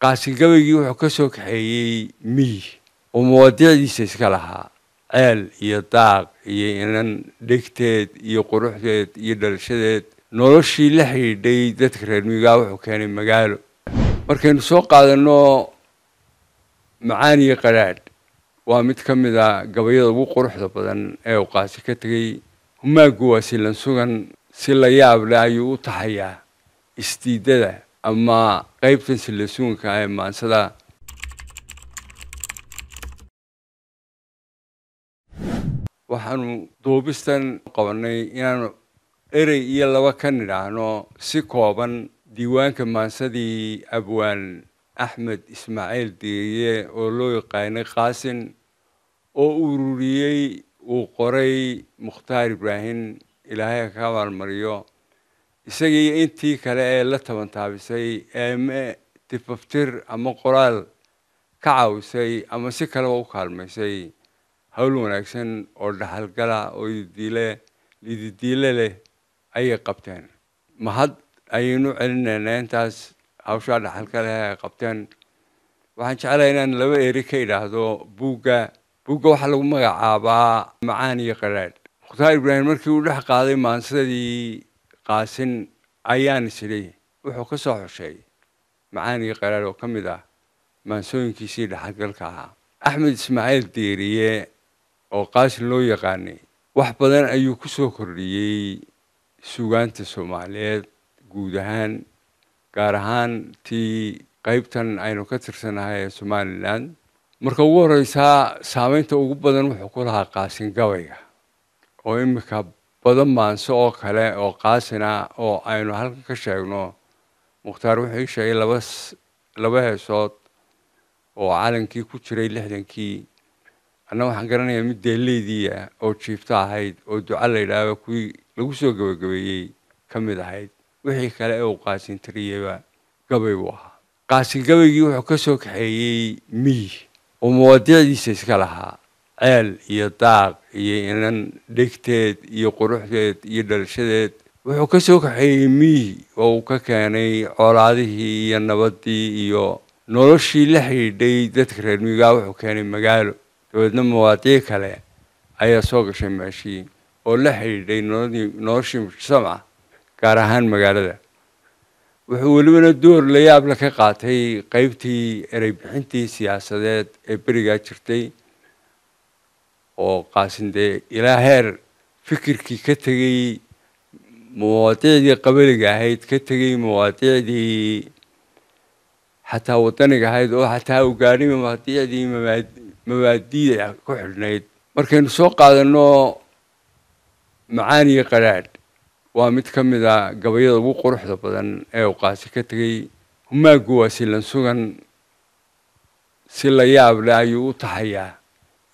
gabaygii wuxuu ka soo kaxeeyey miyi oo mawaadiicdiisa iska lahaa ceel iyo daaq iyo inan dhegteed iyo quruxdeed iyo dhalashadeed noloshii la xidhiidhay dadka reer miigaa wuxuu keenay magaalo markaynu soo qaadano macaaniyo qadhaadh waa mid ka mid a gabayada ugu quruxda badan ee uu qaasi ka tegay humaaggu waa silan sugan si la yaab leh ayuu u tahayaa isdiidada ama qaybta silasuunka ah ee maansada waxaanu duubistan qabanay inaanu erey iyo laba ka nidhaahno si kooban diiwaanka maansadii abwaan axmed ismaaciil diiriye oo loo yaqaanay qaasin oo ururiyey uu qoray mukhtaar ibraahim ilaahay ka abaalmariyo isagii intii kale ee la tabantaabisay taabisay eeme tifaftir ama qoraal ka caawisay ama si kaleba u kaalmaysay howl wanaagsan oo dhaxalgala oo ididiile lididiile leh ayay qabteen mahad ayaynu celinaynaa intaas hawshaa leh ay qabteen waxaan jeclahay inaan laba eri ka idhaahdo buugga buugga waxaa lagu magacaabaa macaan iyo qaraad mukhtaar ibraahim markii uu dhex qaaday maansadii qaasin ayaan is wuxuu ka soo xushay macaanigii qaraar oo ka mid ah maansooyinkiisii dhexalgalka ahaa axmed ismaaciil diiriye oo qaasin loo yaqaanay wax badan ayuu ku soo kordhiyey sugaanta soomaaliyeed guud ahaan gaar ahaan tii qaybtan aynu ka tirsanahay ee somalilan marka ugu horeysaa saameynta ugu badan wuxuu ku lahaa qaasin gabayga oo iminka badan maanse oo kale oo qaasina ah oo aynu halkan ka sheegno mukhtaar wuxuu ii sheegay laba laba heesood oo calankii ku jiray lixdankii anna waxaan garanayaa mid deeleydiia ah oo jiifto ahayd oo duco la yidhaahdo kuwii lagu soo gebagabeeyey ka mid ahayd wixii kale ee uu qaasintiriyeyba gabay buu ahaa qaasin gabaygii wuxuu ka soo kaxeeyey miyi oo mawaadiicdiisa iska lahaa ceel iyo daaq iyo inan dhegteed iyo quruxdeed iyo dhalashadeed wuxuu ka soo kaxeeyey miyi oo uu ka keenay colaadihii iyo nabaddii iyo noloshii la xidhiidhay dadka reer miyigaa wuxuu keenay magaalo dabeedna mawaadiic kale ayaa soo gashay meeshii oo la xidhiidhay noloshii mujtamaca ah, gaar ahaan magaalada wuxuu welibana door la yaabla ka qaatay qeybtii ereybixintii siyaasadeed ee berigaa jirtay oo qaasin dee ilaa heer fikirkii ka tegey mawaadiicdii qabaliga ahayd ka tegey mawaadiicdii xataa wadaniga ahayd oo xataa u mawaadicdii mawaadiicdii mabaadiida ah ku xidhnayd markaynu soo qaadano macaaniyo qaraadh waa mid ka mid a ah gabayada ugu quruxda badan ee uu qaasi ka tegay humaaggu waa silan sugan si la yaab leh ayuu u taxayaa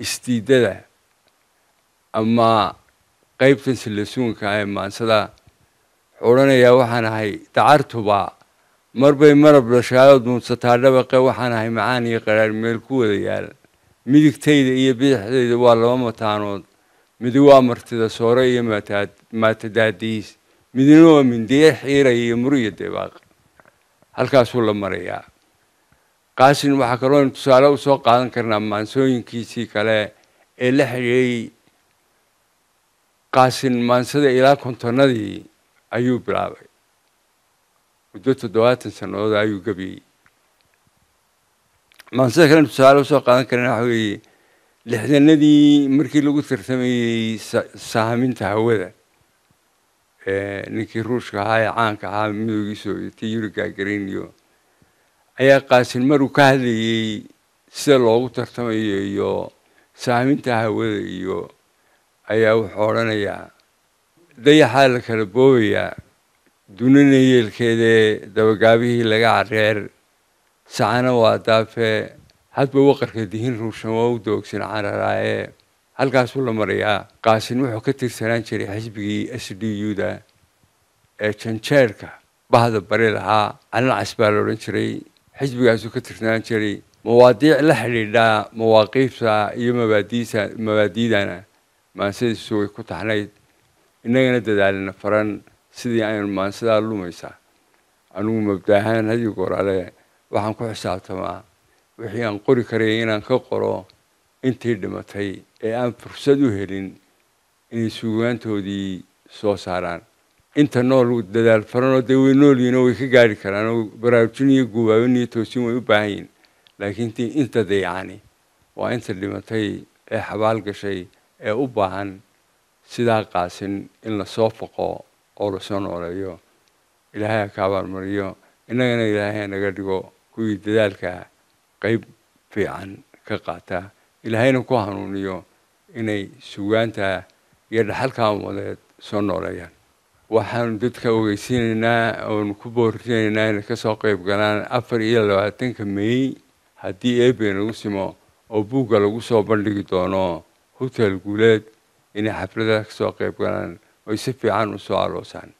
isdiidada ama qaybtan silasuunka ah ee maansada odhanayaa waxaan ahay dacartubaa marbay marab dhashaayood dhabaqe waxaan ahay macaan iyo qaraar meel ku wada yaal midigtayda iyo bidixdayda waa laba mataanood midi waa martida soore iyo maatadaadiis midina waa mindiye xiiraya iyo mur iyo deebaaq halkaasuu la marayaa qaasin waxaa kaloo inu tusaale usoo qaadan karnaa maansooyinkiisii kale ee la xidhiiday qaasinmaansada ilaa kontonadii ayuu bilaabay muddo toddobaatan sannadood ayuu gabiyey maansada kalena tusaale usoo qaadan karana waxa weeye lixdanadii markii lagu tartamayey saaminta hawada ninkii ruushka ahaa ee caanka ahaa midoogii soobiyeti yuri gagarin iyo ayaa qaasin maruu ka hadlayey sida loogu tartamayo iyo saaminta hawada iyo ayaa wuxuu odhanayaa dayaxaa la kala boobayaa dunina yeelkeedee dabagaabihii laga cadreer sacana waa daafee hadba waqarka dihin ruushan waa u doogsan cararaaye halkaasuu la marayaa qaasin wuxuu ka tirsanaan jiray xisbigii s d u da ee janjeerka bahda bari lahaa calancas baa la odhan jiray xisbigaasuu ka tirsanaan jiray mawaadiic la xidhiidhaa mawaaqiifta iyo mabaadiisa mabaadiidana maansidii way ku taxnayd inagana dadaalina faran sidii aynu maansadaa lumaysaa anugu mabdaahaan haddii gooraale waxaan ku xisaabtamaa wixii aan qori karay inaan ka qoro intii dhimatay ee aan fursad u helin inay suugaantoodii soo saaraan inta nool dadaal faranoo dee way nool yihin oo way ka gaari karaan baraarujin iyo guubaabin iyo toosin way u baahan yihin laakiin ti inta dayacani waa inta dhimatay ee xabaal gashay ee u baahan sidaa qaasin in lasoo faqo oo lasoo nooleeyo ilaahay ka abaalmariyo innagana ilaahay naga dhigo kuwii dadaalka qayb fiican ka qaata ilaahayna ku hanuuniyo inay sugaanta iyo dhaxalka umadeed soo nooleeyaan waxaanu dadka ogeysiinaynaa oonu ku boorrinaynaa inay kasoo soo qayb galaan afar iyo labaatanka meey haddii eebbe lagu simo oo buugga lagu soo bandhigi doono ku guuleed inay xafladaha ka soo qayb galaan oy si fiican u soo aroosaan